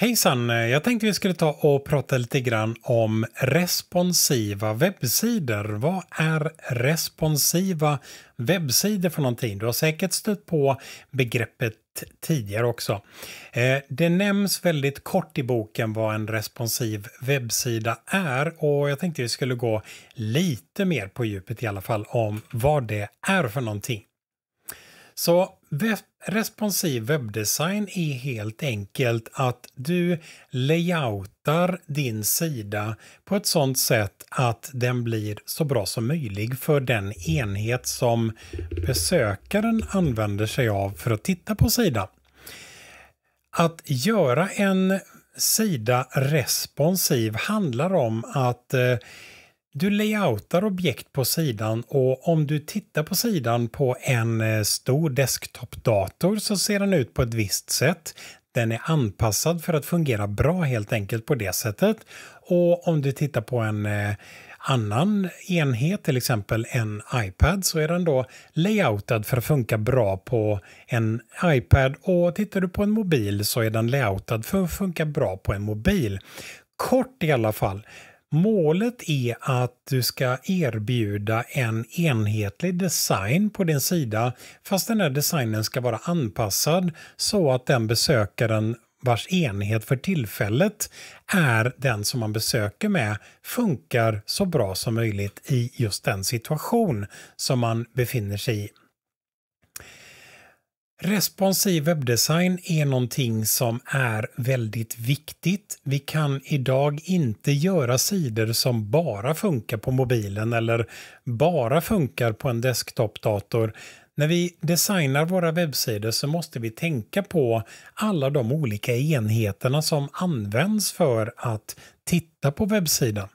Hejsan! Jag tänkte vi skulle ta och prata lite grann om responsiva webbsidor. Vad är responsiva webbsidor för någonting? Du har säkert stött på begreppet tidigare också. Eh, det nämns väldigt kort i boken vad en responsiv webbsida är och jag tänkte vi skulle gå lite mer på djupet i alla fall om vad det är för någonting. Så responsiv webbdesign är helt enkelt att du layoutar din sida på ett sådant sätt att den blir så bra som möjligt för den enhet som besökaren använder sig av för att titta på sidan. Att göra en sida responsiv handlar om att eh, du layoutar objekt på sidan och om du tittar på sidan på en eh, stor desktopdator så ser den ut på ett visst sätt. Den är anpassad för att fungera bra helt enkelt på det sättet. Och om du tittar på en eh, annan enhet, till exempel en iPad, så är den då layoutad för att funka bra på en iPad och tittar du på en mobil så är den layoutad för att funka bra på en mobil. Kort i alla fall, Målet är att du ska erbjuda en enhetlig design på din sida fast den här designen ska vara anpassad så att den besökaren vars enhet för tillfället är den som man besöker med funkar så bra som möjligt i just den situation som man befinner sig i. Responsiv webbdesign är någonting som är väldigt viktigt. Vi kan idag inte göra sidor som bara funkar på mobilen eller bara funkar på en desktopdator. När vi designar våra webbsidor så måste vi tänka på alla de olika enheterna som används för att titta på webbsidan.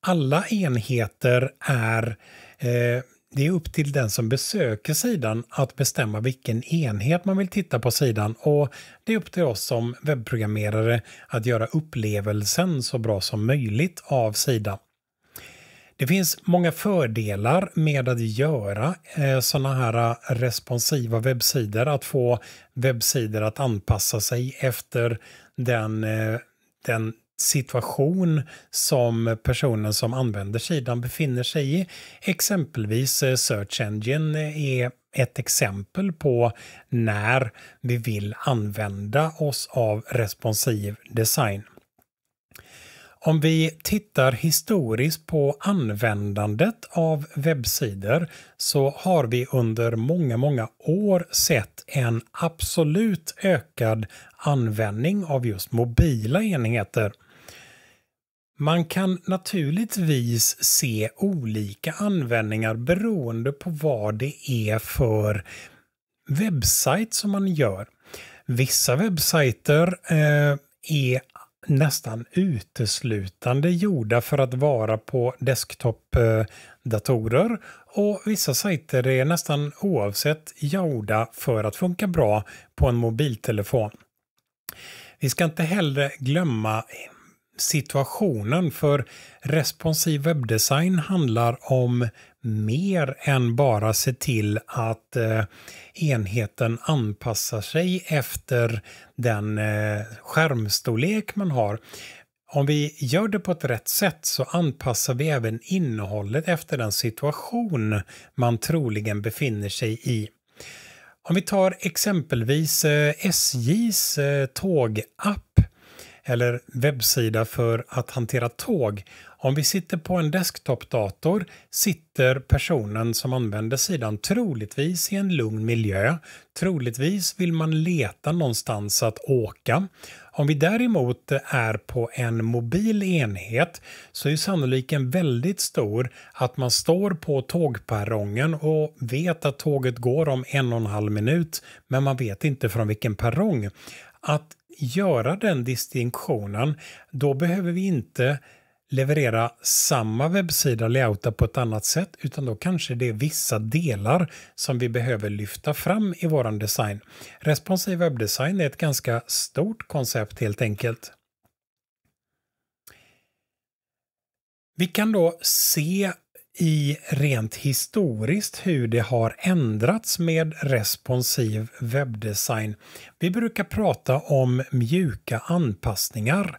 Alla enheter är eh, det är upp till den som besöker sidan att bestämma vilken enhet man vill titta på sidan och det är upp till oss som webbprogrammerare att göra upplevelsen så bra som möjligt av sidan. Det finns många fördelar med att göra eh, sådana här eh, responsiva webbsidor, att få webbsidor att anpassa sig efter den, eh, den situation som personen som använder sidan befinner sig i. Exempelvis eh, Search Engine är ett exempel på när vi vill använda oss av responsiv design. Om vi tittar historiskt på användandet av webbsidor så har vi under många, många år sett en absolut ökad användning av just mobila enheter. Man kan naturligtvis se olika användningar beroende på vad det är för webbsajt som man gör. Vissa webbsajter eh, är nästan uteslutande gjorda för att vara på desktopdatorer och vissa sajter är nästan oavsett gjorda för att funka bra på en mobiltelefon. Vi ska inte heller glömma situationen. För responsiv webbdesign handlar om mer än bara se till att eh, enheten anpassar sig efter den eh, skärmstorlek man har. Om vi gör det på ett rätt sätt så anpassar vi även innehållet efter den situation man troligen befinner sig i. Om vi tar exempelvis eh, SJs tågapp eller webbsida för att hantera tåg. Om vi sitter på en desktopdator sitter personen som använder sidan troligtvis i en lugn miljö. Troligtvis vill man leta någonstans att åka. Om vi däremot är på en mobil enhet så är sannolikheten väldigt stor att man står på tågperrongen och vet att tåget går om en och en halv minut men man vet inte från vilken perrong att göra den distinktionen, då behöver vi inte leverera samma webbsida layouta på ett annat sätt utan då kanske det är vissa delar som vi behöver lyfta fram i vår design. Responsiv webbdesign är ett ganska stort koncept helt enkelt. Vi kan då se i rent historiskt hur det har ändrats med responsiv webbdesign. Vi brukar prata om mjuka anpassningar.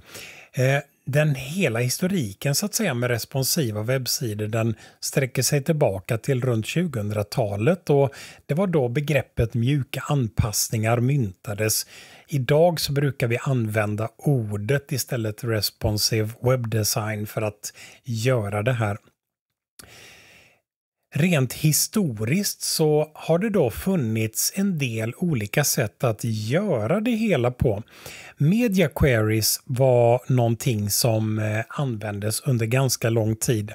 Eh, den hela historiken så att säga med responsiva webbsidor den sträcker sig tillbaka till runt 2000-talet och det var då begreppet mjuka anpassningar myntades. Idag så brukar vi använda ordet istället responsive webdesign för att göra det här Rent historiskt så har det då funnits en del olika sätt att göra det hela på. Media queries var någonting som eh, användes under ganska lång tid.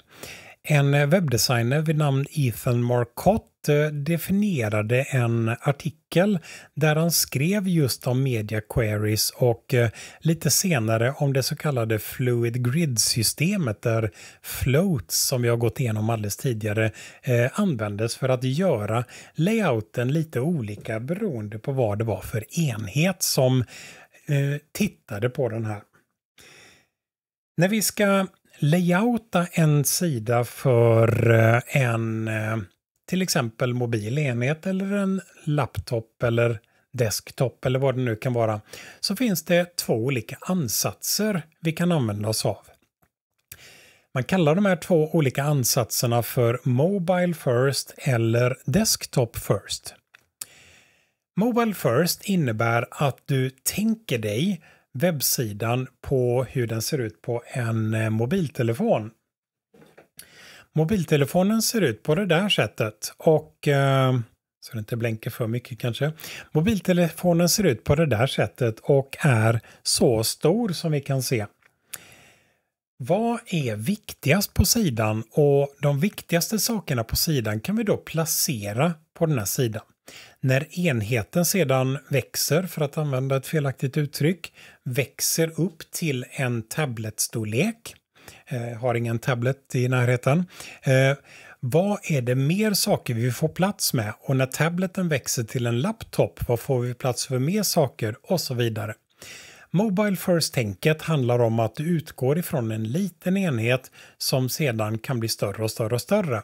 En webbdesigner vid namn Ethan Marcotte eh, definierade en artikel där han skrev just om media queries och eh, lite senare om det så kallade fluid grid-systemet där floats som vi har gått igenom alldeles tidigare eh, användes för att göra layouten lite olika beroende på vad det var för enhet som tittade på den här. När vi ska layouta en sida för eh, en eh, till exempel mobil enhet eller en laptop eller desktop eller vad det nu kan vara, så finns det två olika ansatser vi kan använda oss av. Man kallar de här två olika ansatserna för Mobile First eller Desktop First. Mobile First innebär att du tänker dig webbsidan på hur den ser ut på en eh, mobiltelefon. Mobiltelefonen ser ut på det där sättet och eh, så det inte blänker för mycket kanske. Mobiltelefonen ser ut på det där sättet och är så stor som vi kan se. Vad är viktigast på sidan? Och de viktigaste sakerna på sidan kan vi då placera på den här sidan. När enheten sedan växer, för att använda ett felaktigt uttryck, växer upp till en tabletstorlek, eh, har ingen tablet i närheten, eh, vad är det mer saker vi får plats med? Och när tableten växer till en laptop, vad får vi plats för mer saker? Och så vidare. Mobile First-tänket handlar om att du utgår ifrån en liten enhet som sedan kan bli större och större och större.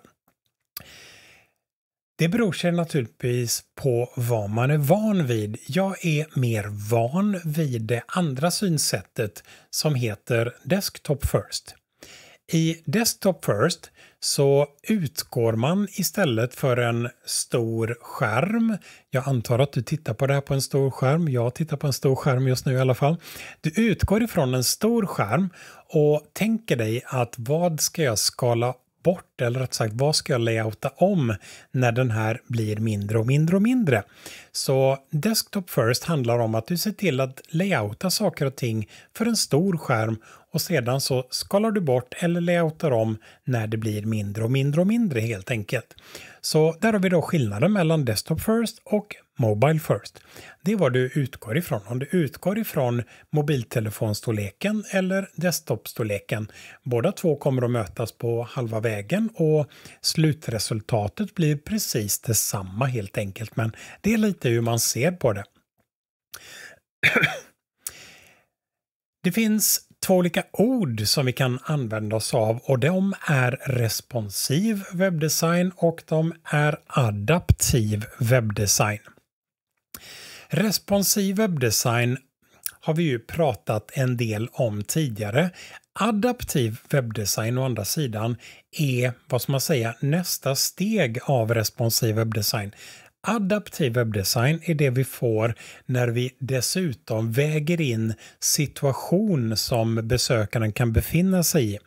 Det beror sig naturligtvis på vad man är van vid. Jag är mer van vid det andra synsättet som heter Desktop First. I Desktop First så utgår man istället för en stor skärm. Jag antar att du tittar på det här på en stor skärm. Jag tittar på en stor skärm just nu i alla fall. Du utgår ifrån en stor skärm och tänker dig att vad ska jag skala bort eller rätt sagt, vad ska jag layouta om när den här blir mindre och mindre och mindre? Så Desktop First handlar om att du ser till att layouta saker och ting för en stor skärm och sedan så skalar du bort eller layoutar om när det blir mindre och mindre och mindre helt enkelt. Så där har vi då skillnaden mellan Desktop First och Mobile First. Det är vad du utgår ifrån. Om du utgår ifrån mobiltelefonstorleken eller desktopstorleken. Båda två kommer att mötas på halva vägen och slutresultatet blir precis detsamma helt enkelt, men det är lite hur man ser på det. Det finns två olika ord som vi kan använda oss av och de är responsiv webbdesign och de är adaptiv webbdesign. Responsiv webbdesign har vi ju pratat en del om tidigare, Adaptiv webbdesign å andra sidan är vad ska man säga nästa steg av responsiv webbdesign. Adaptiv webbdesign är det vi får när vi dessutom väger in situation som besökaren kan befinna sig i.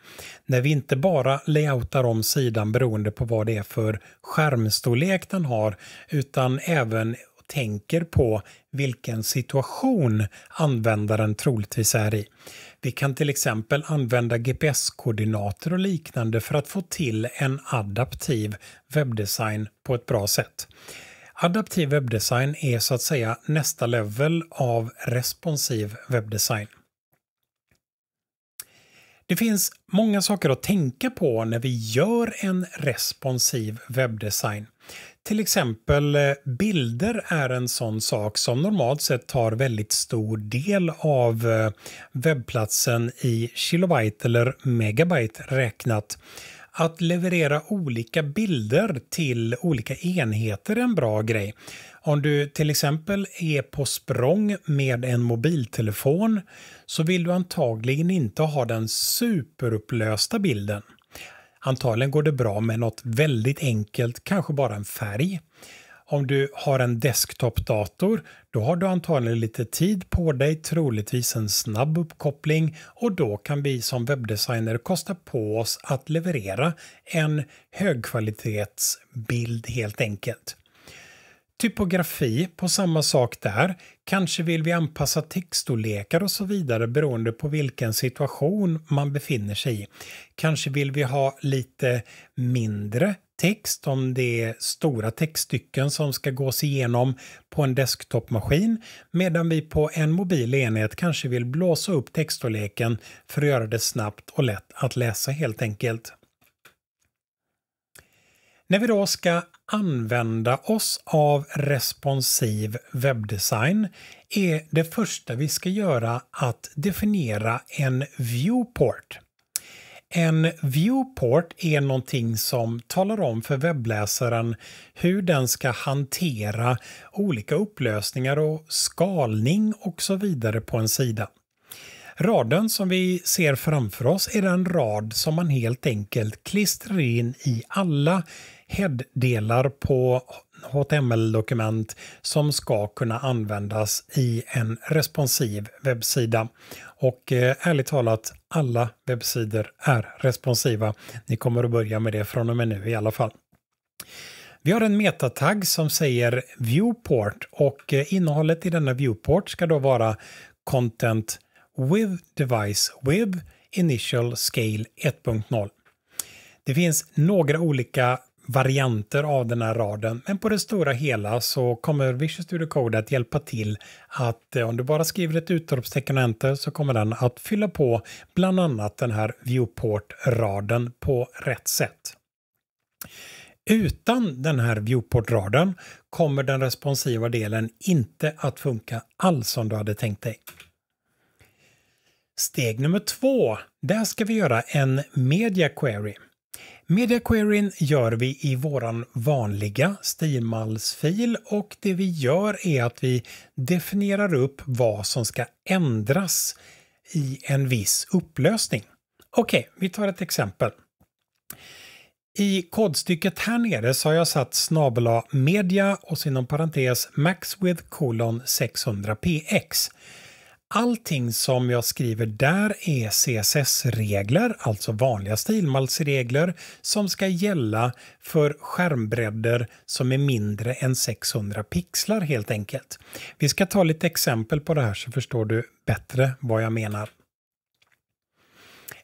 När vi inte bara layoutar om sidan beroende på vad det är för skärmstorlek den har utan även tänker på vilken situation användaren troligtvis är i. Vi kan till exempel använda GPS-koordinater och liknande för att få till en adaptiv webbdesign på ett bra sätt. Adaptiv webbdesign är så att säga nästa level av responsiv webbdesign. Det finns många saker att tänka på när vi gör en responsiv webbdesign. Till exempel eh, bilder är en sån sak som normalt sett tar väldigt stor del av eh, webbplatsen i kilobyte eller megabyte räknat. Att leverera olika bilder till olika enheter är en bra grej. Om du till exempel är på språng med en mobiltelefon så vill du antagligen inte ha den superupplösta bilden. Antagligen går det bra med något väldigt enkelt, kanske bara en färg. Om du har en desktop-dator, då har du antagligen lite tid på dig, troligtvis en snabb uppkoppling och då kan vi som webbdesigner kosta på oss att leverera en högkvalitetsbild helt enkelt typografi på samma sak där. Kanske vill vi anpassa textstorlekar och så vidare beroende på vilken situation man befinner sig i. Kanske vill vi ha lite mindre text om det är stora textstycken som ska gås igenom på en desktopmaskin medan vi på en mobil enhet kanske vill blåsa upp textstorleken för att göra det snabbt och lätt att läsa helt enkelt. När vi då ska använda oss av responsiv webbdesign är det första vi ska göra att definiera en viewport. En viewport är någonting som talar om för webbläsaren hur den ska hantera olika upplösningar och skalning och så vidare på en sida. Raden som vi ser framför oss är den rad som man helt enkelt klistrar in i alla head-delar på HTML-dokument som ska kunna användas i en responsiv webbsida. Och eh, ärligt talat, alla webbsidor är responsiva. Ni kommer att börja med det från och med nu i alla fall. Vi har en metatagg som säger viewport och eh, innehållet i denna viewport ska då vara content with device with initial scale 1.0. Det finns några olika varianter av den här raden. Men på det stora hela så kommer Visual Studio Code att hjälpa till att eh, om du bara skriver ett utropstecken och enter så kommer den att fylla på bland annat den här viewport-raden på rätt sätt. Utan den här viewport-raden kommer den responsiva delen inte att funka alls som du hade tänkt dig. Steg nummer två, där ska vi göra en media query. Media querying gör vi i våran vanliga stilmallsfil och det vi gör är att vi definierar upp vad som ska ändras i en viss upplösning. Okej, okay, vi tar ett exempel. I kodstycket här nere så har jag satt snabel media och inom parentes max with 600px allting som jag skriver där är CSS-regler, alltså vanliga stilmalsregler, som ska gälla för skärmbredder som är mindre än 600 pixlar helt enkelt. Vi ska ta lite exempel på det här så förstår du bättre vad jag menar.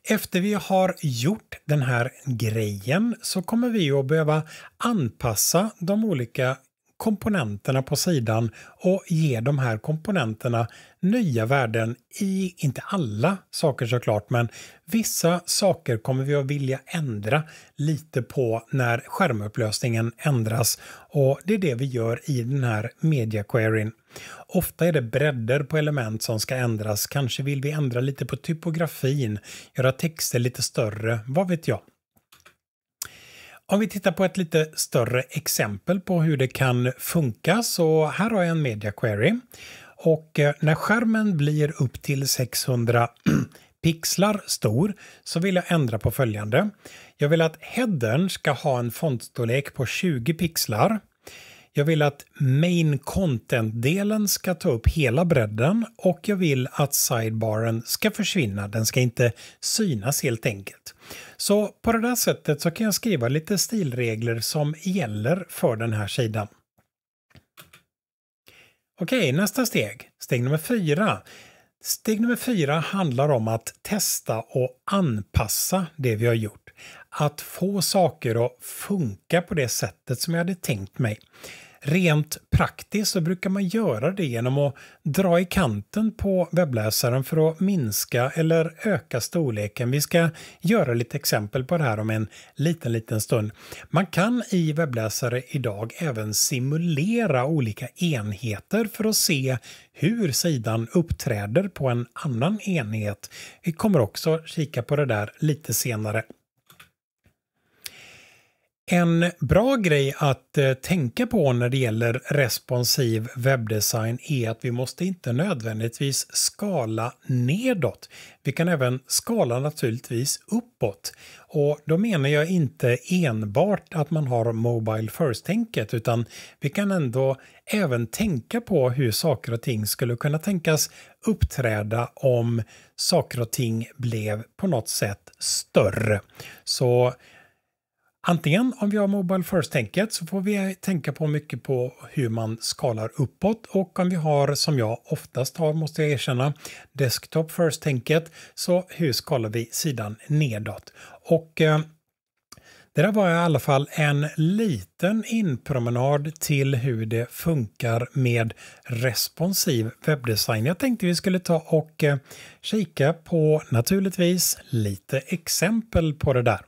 Efter vi har gjort den här grejen så kommer vi att behöva anpassa de olika komponenterna på sidan och ge de här komponenterna nya värden i, inte alla saker såklart, men vissa saker kommer vi att vilja ändra lite på när skärmupplösningen ändras och det är det vi gör i den här media queryn. Ofta är det bredder på element som ska ändras. Kanske vill vi ändra lite på typografin, göra texter lite större, vad vet jag? Om vi tittar på ett lite större exempel på hur det kan funka så här har jag en media query. Och eh, när skärmen blir upp till 600 pixlar stor så vill jag ändra på följande. Jag vill att headern ska ha en fontstorlek på 20 pixlar. Jag vill att main content-delen ska ta upp hela bredden och jag vill att sidebaren ska försvinna. Den ska inte synas helt enkelt. Så på det där sättet så kan jag skriva lite stilregler som gäller för den här sidan. Okej, nästa steg, steg nummer fyra. Steg nummer fyra handlar om att testa och anpassa det vi har gjort. Att få saker att funka på det sättet som jag hade tänkt mig. Rent praktiskt så brukar man göra det genom att dra i kanten på webbläsaren för att minska eller öka storleken. Vi ska göra lite exempel på det här om en liten, liten stund. Man kan i webbläsare idag även simulera olika enheter för att se hur sidan uppträder på en annan enhet. Vi kommer också kika på det där lite senare. En bra grej att eh, tänka på när det gäller responsiv webbdesign är att vi måste inte nödvändigtvis skala nedåt. Vi kan även skala naturligtvis uppåt. Och då menar jag inte enbart att man har Mobile First-tänket utan vi kan ändå även tänka på hur saker och ting skulle kunna tänkas uppträda om saker och ting blev på något sätt större. Så Antingen om vi har Mobile First-tänket så får vi tänka på mycket på hur man skalar uppåt och om vi har, som jag oftast har måste jag erkänna, Desktop First-tänket, så hur skalar vi sidan nedåt? Och eh, det där var i alla fall en liten inpromenad till hur det funkar med responsiv webbdesign. Jag tänkte vi skulle ta och eh, kika på, naturligtvis, lite exempel på det där.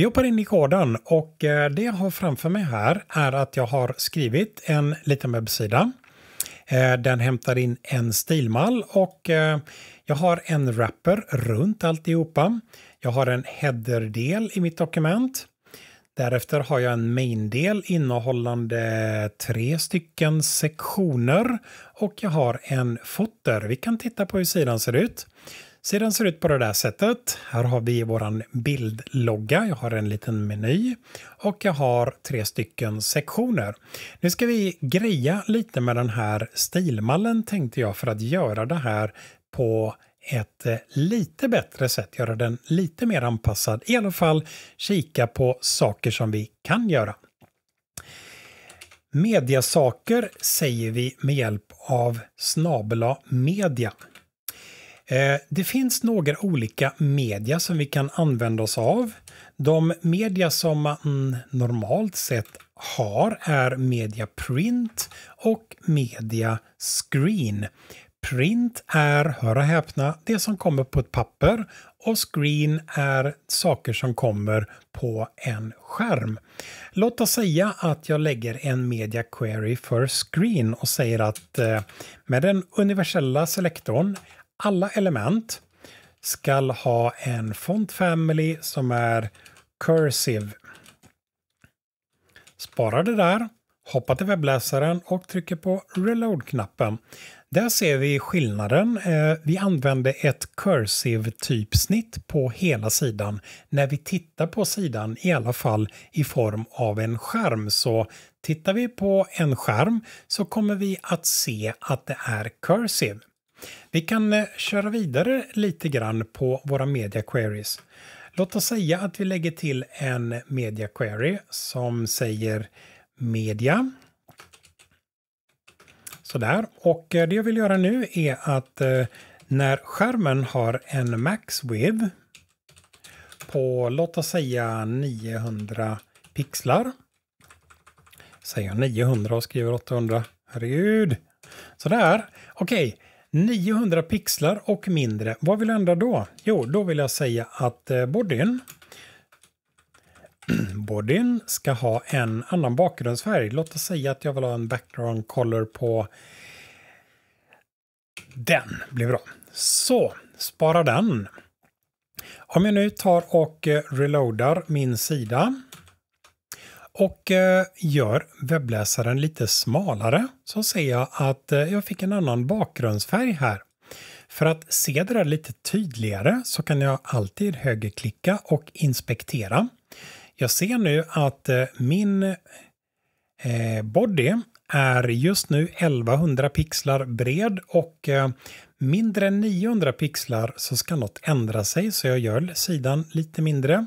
Vi hoppar in i koden och eh, det jag har framför mig här är att jag har skrivit en liten webbsida. Eh, den hämtar in en stilmall och eh, jag har en wrapper runt alltihopa. Jag har en header-del i mitt dokument. Därefter har jag en main-del innehållande tre stycken sektioner och jag har en footer. Vi kan titta på hur sidan ser ut. Sidan ser ut på det där sättet. Här har vi våran bildlogga. Jag har en liten meny och jag har tre stycken sektioner. Nu ska vi greja lite med den här stilmallen tänkte jag för att göra det här på ett eh, lite bättre sätt, göra den lite mer anpassad, i alla fall kika på saker som vi kan göra. Mediasaker säger vi med hjälp av snabela media. Eh, det finns några olika media som vi kan använda oss av. De media som man normalt sett har är media print och media screen. Print är, hör och häpna, det som kommer på ett papper och screen är saker som kommer på en skärm. Låt oss säga att jag lägger en media query för screen och säger att eh, med den universella selektorn alla element ska ha en font family som är cursive. Sparar det där, hoppar till webbläsaren och trycker på reload-knappen. Där ser vi skillnaden. Eh, vi använde ett cursive typsnitt på hela sidan. När vi tittar på sidan, i alla fall i form av en skärm, så tittar vi på en skärm så kommer vi att se att det är cursive. Vi kan eh, köra vidare lite grann på våra media queries. Låt oss säga att vi lägger till en media query som säger media. Sådär, och eh, det jag vill göra nu är att eh, när skärmen har en max width på låt oss säga 900 pixlar. Säger jag 900 och skriver 800? Herregud! Sådär, okej. Okay. 900 pixlar och mindre. Vad vill jag ändra då? Jo, då vill jag säga att eh, bodyn bodyn ska ha en annan bakgrundsfärg. Låt oss säga att jag vill ha en background color på den. blir bra. Så, spara den. Om jag nu tar och eh, reloadar min sida och eh, gör webbläsaren lite smalare så ser jag att eh, jag fick en annan bakgrundsfärg här. För att se det där lite tydligare så kan jag alltid högerklicka och inspektera. Jag ser nu att eh, min body är just nu 1100 pixlar bred och mindre än 900 pixlar så ska något ändra sig så jag gör sidan lite mindre.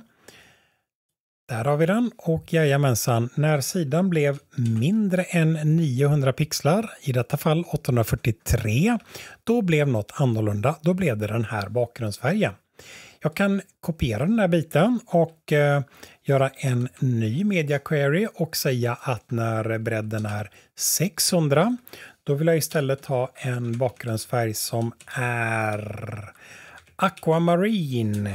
Där har vi den och jajamensan, när sidan blev mindre än 900 pixlar, i detta fall 843, då blev något annorlunda. Då blev det den här bakgrundsfärgen. Jag kan kopiera den här biten och eh, göra en ny media query och säga att när bredden är 600, då vill jag istället ha en bakgrundsfärg som är Aquamarine.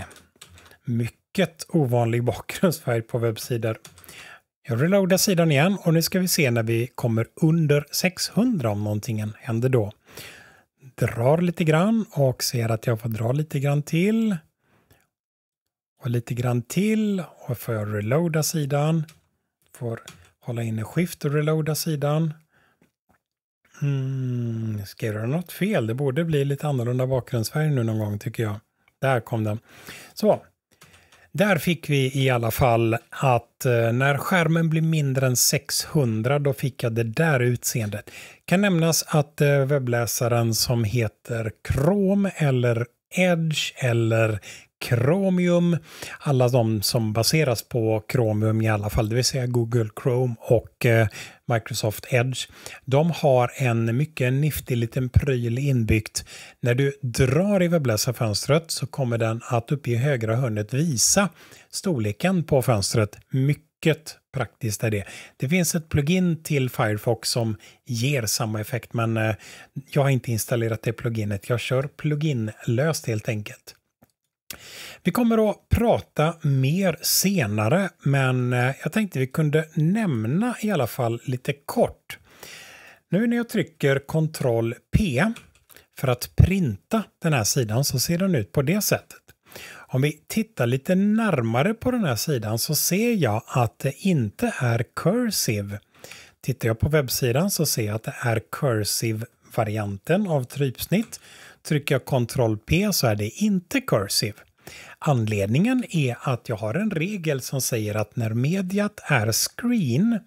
Mycket mycket ovanlig bakgrundsfärg på webbsidor. Jag reloadar sidan igen och nu ska vi se när vi kommer under 600 om någonting händer då. Drar lite grann och ser att jag får dra lite grann till. Och lite grann till och får jag reloada sidan. Får hålla inne skift och reloada sidan. Mm, skrev jag något fel? Det borde bli lite annorlunda bakgrundsfärg nu någon gång tycker jag. Där kom den. Så, där fick vi i alla fall att eh, när skärmen blir mindre än 600 då fick jag det där utseendet. Kan nämnas att eh, webbläsaren som heter Chrome eller Edge eller Chromium, alla de som baseras på Chromium i alla fall, det vill säga Google Chrome och eh, Microsoft Edge, de har en mycket nifty liten pryl inbyggt. När du drar i webbläsarfönstret så kommer den att uppe i högra hörnet visa storleken på fönstret. Mycket praktiskt är det. Det finns ett plugin till Firefox som ger samma effekt, men eh, jag har inte installerat det pluginet. Jag kör pluginlöst helt enkelt. Vi kommer att prata mer senare, men eh, jag tänkte vi kunde nämna i alla fall lite kort. Nu när jag trycker Ctrl P för att printa den här sidan så ser den ut på det sättet. Om vi tittar lite närmare på den här sidan så ser jag att det inte är cursive. Tittar jag på webbsidan så ser jag att det är cursive-varianten av typsnitt trycker jag Ctrl P så är det inte cursive. Anledningen är att jag har en regel som säger att när mediet är screen,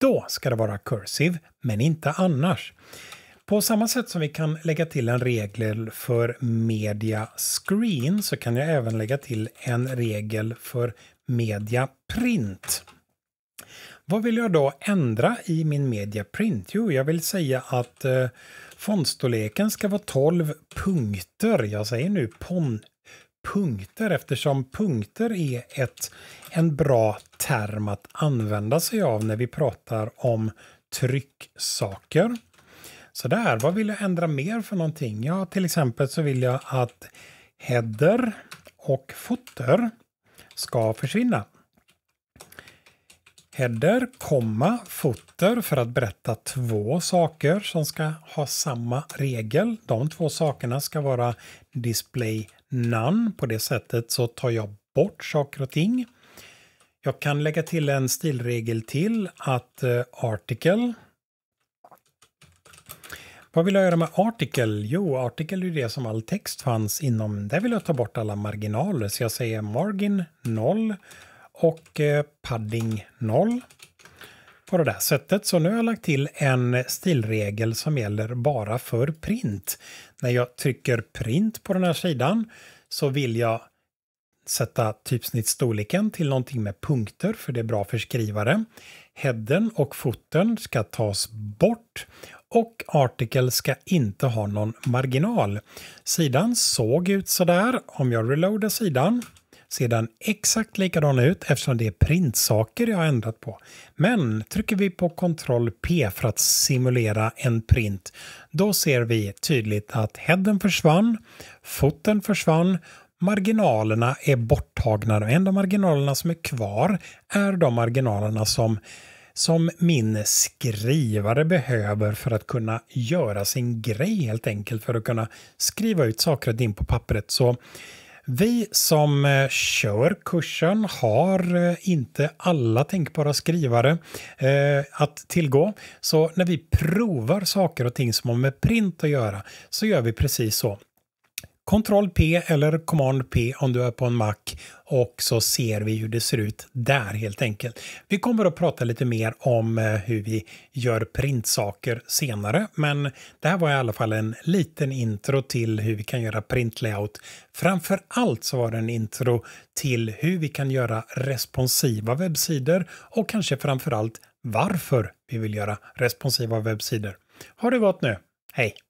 då ska det vara cursive, men inte annars. På samma sätt som vi kan lägga till en regel för media screen så kan jag även lägga till en regel för media print. Vad vill jag då ändra i min media print? Jo, jag vill säga att eh, Fondstorleken ska vara 12 punkter. Jag säger nu pon punkter eftersom punkter är ett, en bra term att använda sig av när vi pratar om trycksaker. Så där, vad vill jag ändra mer för någonting? Ja, till exempel så vill jag att header och footer ska försvinna header, komma, footer för att berätta två saker som ska ha samma regel. De två sakerna ska vara display none. På det sättet så tar jag bort saker och ting. Jag kan lägga till en stilregel till att eh, article vad vill jag göra med article? Jo, article är det som all text fanns inom. Där vill jag ta bort alla marginaler, så jag säger margin 0 och eh, padding 0 på det där sättet. Så nu har jag lagt till en stilregel som gäller bara för print. När jag trycker print på den här sidan så vill jag sätta typsnittstorleken till någonting med punkter för det är bra för skrivare. Headen och foten ska tas bort och artikel ska inte ha någon marginal. Sidan såg ut sådär. Om jag reloadar sidan ser den exakt likadan ut eftersom det är printsaker jag har ändrat på. Men trycker vi på Ctrl P för att simulera en print, då ser vi tydligt att headen försvann, foten försvann, marginalerna är borttagna. De enda marginalerna som är kvar är de marginalerna som som min skrivare behöver för att kunna göra sin grej helt enkelt, för att kunna skriva ut saker och ting på pappret. Så vi som eh, kör kursen har eh, inte alla tänkbara skrivare eh, att tillgå. Så när vi provar saker och ting som har med print att göra så gör vi precis så. Ctrl P eller Command P om du är på en Mac och så ser vi hur det ser ut där helt enkelt. Vi kommer att prata lite mer om eh, hur vi gör printsaker senare men det här var i alla fall en liten intro till hur vi kan göra printlayout. Framför allt så var det en intro till hur vi kan göra responsiva webbsidor och kanske framför allt varför vi vill göra responsiva webbsidor. Ha det gott nu! Hej!